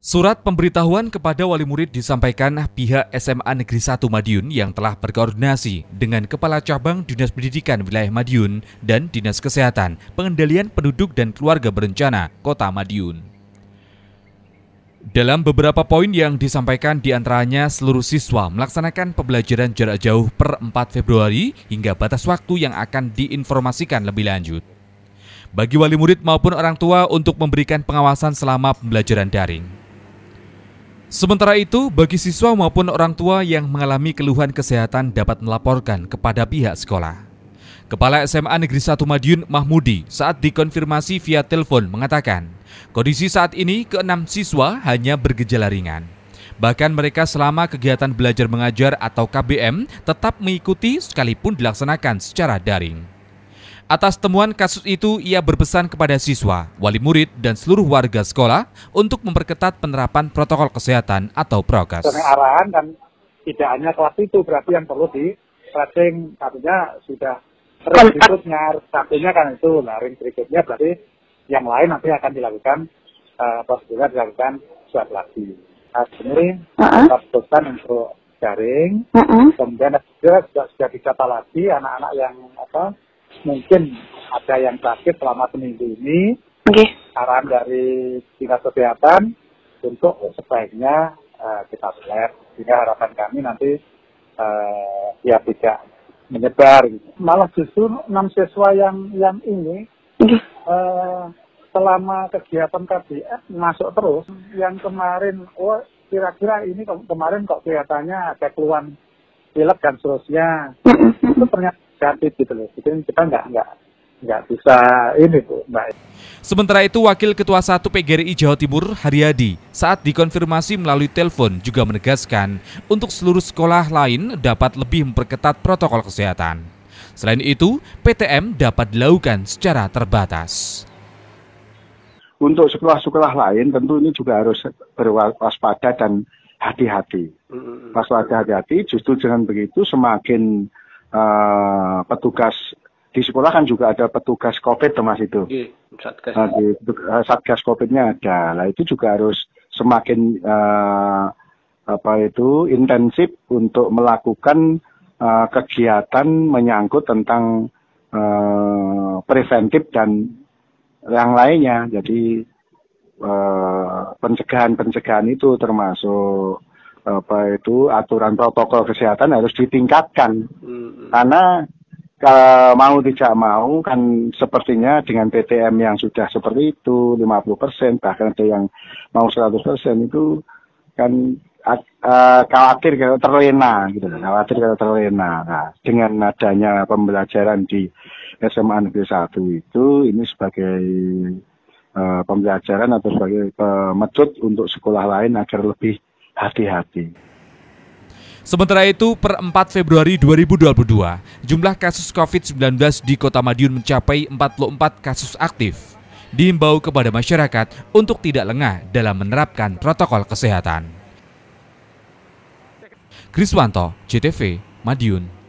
Surat pemberitahuan kepada wali murid disampaikan pihak SMA Negeri 1 Madiun yang telah berkoordinasi dengan Kepala Cabang Dinas Pendidikan Wilayah Madiun dan Dinas Kesehatan, Pengendalian Penduduk dan Keluarga Berencana Kota Madiun. Dalam beberapa poin yang disampaikan diantaranya seluruh siswa melaksanakan pembelajaran jarak jauh per 4 Februari hingga batas waktu yang akan diinformasikan lebih lanjut. Bagi wali murid maupun orang tua untuk memberikan pengawasan selama pembelajaran daring. Sementara itu, bagi siswa maupun orang tua yang mengalami keluhan kesehatan dapat melaporkan kepada pihak sekolah. Kepala SMA Negeri 1 Madiun Mahmudi saat dikonfirmasi via telepon mengatakan, kondisi saat ini keenam siswa hanya bergejala ringan. Bahkan mereka selama kegiatan belajar mengajar atau KBM tetap mengikuti sekalipun dilaksanakan secara daring. Atas temuan kasus itu, ia berpesan kepada siswa, wali murid, dan seluruh warga sekolah untuk memperketat penerapan protokol kesehatan atau prokes. Arahan dan tidak hanya kelas itu, berarti yang perlu di tracing satunya sudah terus berikutnya, kan- satunya kan itu, laring nah, berikutnya berarti yang lain nanti akan dilakukan uh, eh, prosedurnya dilakukan swab lagi. Nah, ini uh untuk jaring, uh -uh. kemudian sudah sudah dicatat lagi anak-anak yang apa mungkin ada yang sakit selama seminggu ini. Okay. Saran dari dinas kesehatan untuk sebaiknya uh, kita lab sehingga harapan kami nanti uh, ya tidak menyebar. Gitu. Malah justru enam siswa yang yang ini uh, selama kegiatan KBS masuk terus. Yang kemarin, oh kira-kira ini kemarin kok kelihatannya ada keluhan pilek dan seterusnya. Itu ternyata kreatif gitu loh. Jadi kita nggak nggak nggak bisa ini bu mbak. Sementara itu Wakil Ketua 1 PGRI Jawa Timur Haryadi saat dikonfirmasi melalui telepon juga menegaskan untuk seluruh sekolah lain dapat lebih memperketat protokol kesehatan. Selain itu, PTM dapat dilakukan secara terbatas. Untuk sekolah-sekolah lain tentu ini juga harus berwaspada dan hati-hati. Waspada hati-hati justru dengan begitu semakin uh, petugas di sekolah kan juga ada petugas COVID tuh mas itu. Iya, satgas. uh, satgas COVID-nya ada. Nah itu juga harus semakin uh, apa itu intensif untuk melakukan uh, kegiatan menyangkut tentang uh, preventif dan yang lainnya. Jadi uh, pencegahan-pencegahan itu termasuk apa itu aturan protokol kesehatan harus ditingkatkan. Karena kalau eh, mau tidak mau kan sepertinya dengan PTM yang sudah seperti itu 50% bahkan ada yang mau 100% itu kan eh, khawatir kalau terlena gitu khawatir kalau terlena nah, dengan adanya pembelajaran di SMA Negeri 1 itu ini sebagai uh, pembelajaran atau sebagai pemecut uh, untuk sekolah lain agar lebih hati-hati Sementara itu, per 4 Februari 2022, jumlah kasus COVID-19 di Kota Madiun mencapai 44 kasus aktif. Diimbau kepada masyarakat untuk tidak lengah dalam menerapkan protokol kesehatan. Kriswanto, JTV, Madiun.